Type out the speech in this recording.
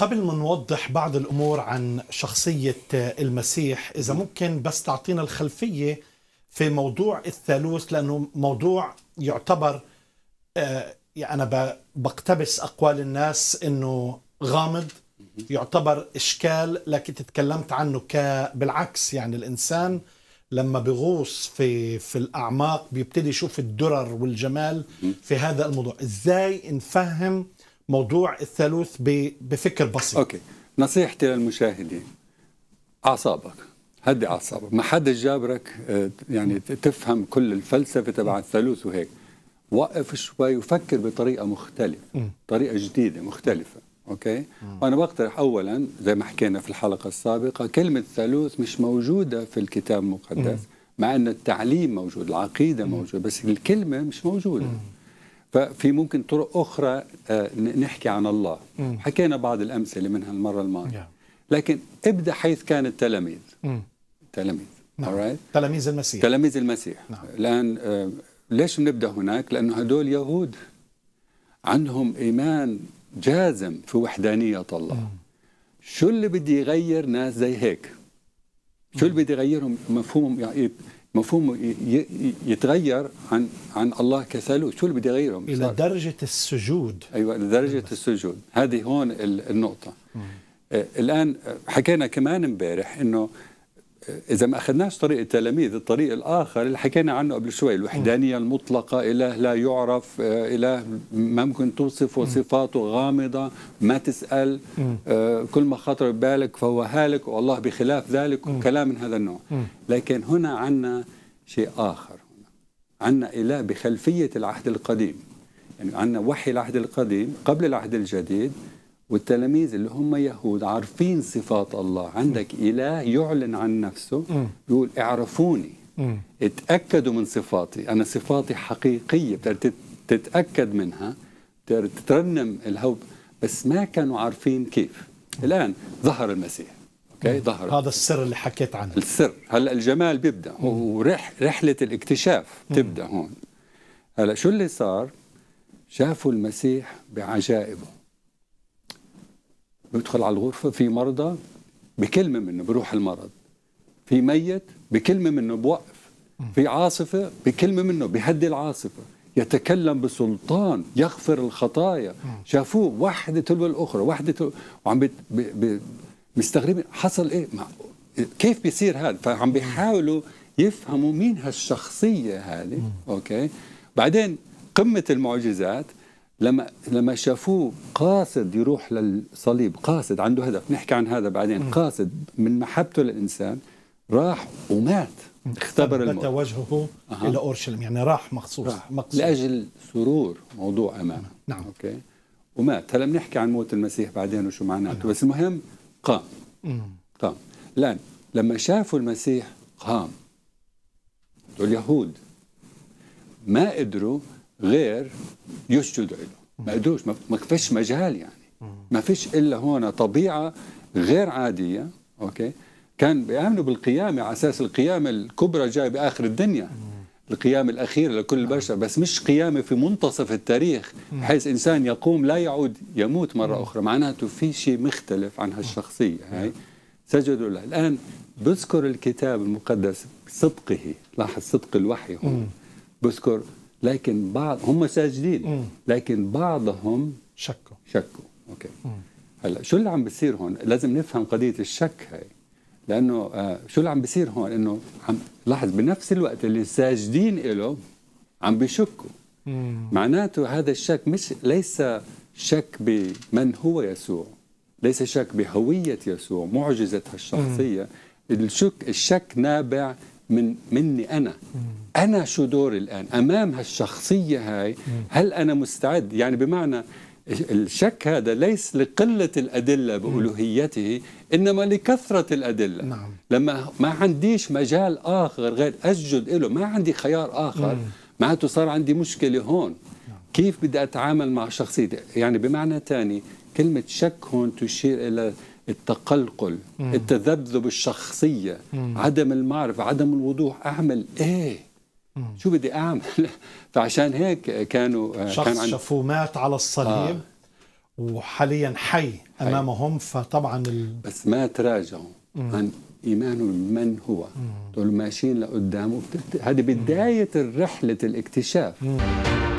قبل ما نوضح بعض الامور عن شخصيه المسيح اذا ممكن بس تعطينا الخلفيه في موضوع الثالوث لانه موضوع يعتبر آه، يعني انا بقتبس اقوال الناس انه غامض يعتبر اشكال لكن تكلمت عنه ك بالعكس يعني الانسان لما بغوص في في الاعماق بيبتدي يشوف الدرر والجمال في هذا الموضوع ازاي نفهم موضوع الثالوث بفكر بسيط اوكي نصيحتي للمشاهدين اعصابك هدي اعصابك ما حدا جابرك آه، يعني تفهم كل الفلسفه تبع الثالوث وهيك وقف شوي وفكر بطريقه مختلفه طريقه جديده مختلفه اوكي وانا بقترح اولا زي ما حكينا في الحلقه السابقه كلمه ثالوث مش موجوده في الكتاب المقدس مع ان التعليم موجود العقيده موجوده بس الكلمه مش موجوده ففي ممكن طرق أخرى آه، نحكي عن الله حكينا بعض الأمثلة منها المرة الماضية نعم. لكن ابدأ حيث كان التلاميذ التلاميذ نعم. right. تلاميذ المسيح تلاميذ المسيح نعم. الآن آه، ليش بنبدأ هناك لأنه هدول يهود عندهم إيمان جازم في وحدانية الله شو اللي بدي يغير ناس زي هيك شو اللي بدي يغيرهم مفهوم يعني مفهومه يتغير عن عن الله كثالوث شو اللي بدي اغيره الى درجه السجود ايوه الى درجه السجود هذه هون النقطه مم. آه، الان حكينا كمان امبارح انه إذا ما أخذناش طريق التلاميذ الطريق الآخر اللي حكينا عنه قبل شوي الوحدانية المطلقة إله لا يعرف آه، إله ما ممكن توصفه صفاته غامضة ما تسأل آه، كل ما خطر ببالك فهو هالك والله بخلاف ذلك كلام من هذا النوع لكن هنا عنا شيء آخر عنا إله بخلفية العهد القديم يعني عنا وحي العهد القديم قبل العهد الجديد والتلاميذ اللي هم يهود عارفين صفات الله عندك إله يعلن عن نفسه يقول اعرفوني اتأكدوا من صفاتي أنا صفاتي حقيقية تتأكد منها تترنم الهوب بس ما كانوا عارفين كيف الآن ظهر المسيح اوكي ظهر هذا السر اللي حكيت عنه السر هلا الجمال بيبدا ورحلة الاكتشاف تبدا هون هلا شو اللي صار شافوا المسيح بعجائبه بيدخل على الغرفه في مرضى بكلمه منه بروح المرض في ميت بكلمه منه بوقف في عاصفه بكلمه منه بهدي العاصفه يتكلم بسلطان يغفر الخطايا شافوه واحدة تلو الأخرى واحدة تلو وعم بت... ب... ب... مستغربين حصل إيه ما... كيف بيصير هذا فعم بيحاولوا يفهموا مين هالشخصية هذه أوكي بعدين قمة المعجزات لما لما شافوه قاصد يروح للصليب قاصد عنده هدف نحكي عن هذا بعدين قاصد من محبته للإنسان راح ومات اختبر الموت وجهه أه. إلى أورشليم يعني راح مخصوص راح. مقصود. لأجل سرور موضوع أمامه نعم, نعم. أوكي ومات هلا بنحكي عن موت المسيح بعدين وشو معناته نعم. بس المهم قام قام الآن لما شافوا المسيح قام اليهود ما قدروا غير يسجدوا له ما قدروش ما فيش مجال يعني ما فيش الا هون طبيعه غير عاديه اوكي كان بيامنوا بالقيامه على اساس القيامه الكبرى جاي باخر الدنيا القيامة الأخيرة لكل البشر نعم. بس مش قيامة في منتصف التاريخ بحيث إنسان يقوم لا يعود يموت مرة أخرى معناته في شيء مختلف عن هالشخصية هاي نعم. سجدوا له الآن بذكر الكتاب المقدس صدقه لاحظ صدق الوحي هون بذكر لكن بعض هم ساجدين لكن بعضهم شكوا شكوا اوكي هلا شو اللي عم بيصير هون لازم نفهم قضيه الشك هاي لانه آه شو اللي عم بيصير هون انه عم لاحظ بنفس الوقت اللي ساجدين له عم بيشكوا معناته هذا الشك مش ليس شك بمن هو يسوع ليس شك بهوية يسوع معجزة الشخصية الشك الشك نابع من مني انا انا شو دوري الان امام هالشخصيه هاي هل انا مستعد يعني بمعنى الشك هذا ليس لقلة الأدلة بألوهيته إنما لكثرة الأدلة نعم. لما ما عنديش مجال آخر غير أسجد له ما عندي خيار آخر معناته صار عندي مشكلة هون نعم. كيف بدي أتعامل مع شخصيتي يعني بمعنى ثاني كلمة شك هون تشير إلى التقلقل مم. التذبذب الشخصية مم. عدم المعرفة عدم الوضوح أعمل إيه مم. شو بدي أعمل فعشان هيك كانوا آه، شخص كان عن... شافوه مات على الصليب آه. وحاليا حي أمامهم فطبعا ال... بس ما تراجعوا عن إيمانه بمن هو دول ماشيين لقدام هذه بداية رحلة الاكتشاف مم.